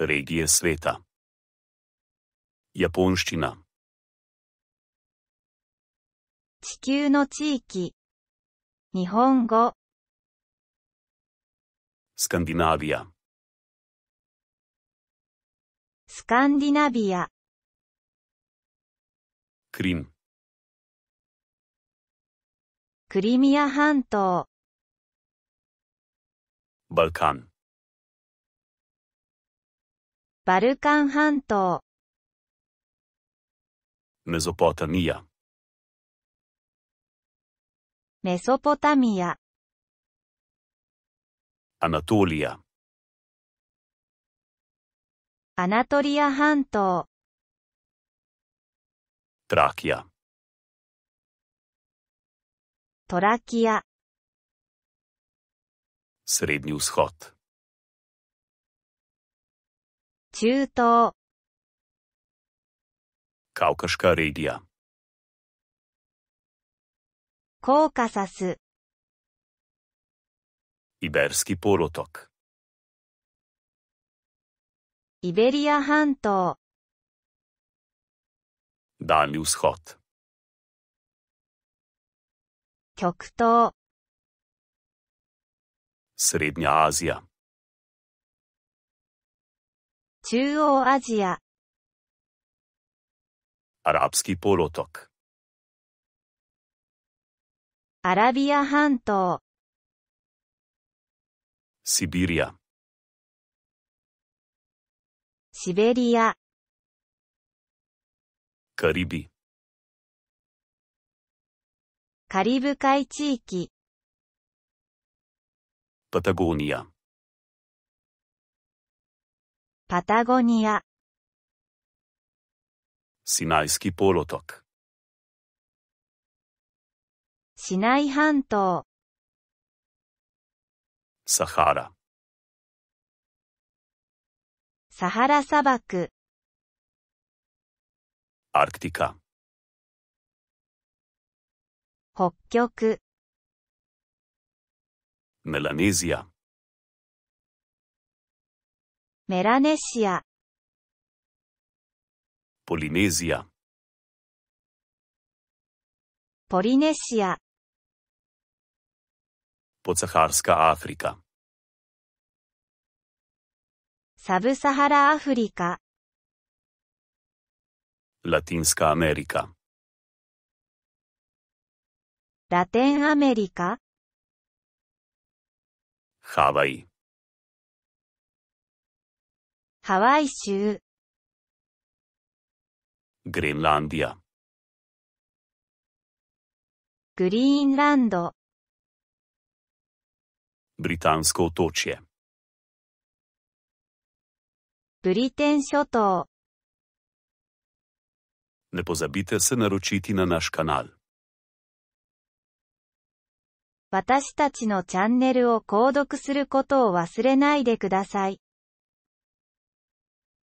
regije sveta. j a p o n 地球の地域。日本語。スカンディナビア。スカンディナビア。クリム。クリミア半島。バルカン。バルカン半島メソポタミアメソポタミアアナトリアアナトリア半島トラキアトラキアスレッニュスホト中東カウカシカレディアコーカサスイベルスキポロトクイベリア半島ダニウスホット極東スリ e ニアアジア中央アジア。アラブスキポロトク。アラビア半島。シベリア。シベリア。カリビ。カリブ海地域。パタゴニア。パタゴニア。シナイスキポロトク。シナイ半島。サハラ。サハラ砂漠。アルクティカ。北極。メラネシア。メラネシア、ポリネシア、ポリネシア、ポツハラスカアフリカ、サブサハラアフリカ、ラティンスカアメリカ、ラテンアメリカ、ハワイ。ハワイ州 Greenlandia グリーンランド Britansko otočje ブリテン諸島 Ne pozabite se naročiti na naš kanal. 私たちのチャンネルを購読することを忘れないでください。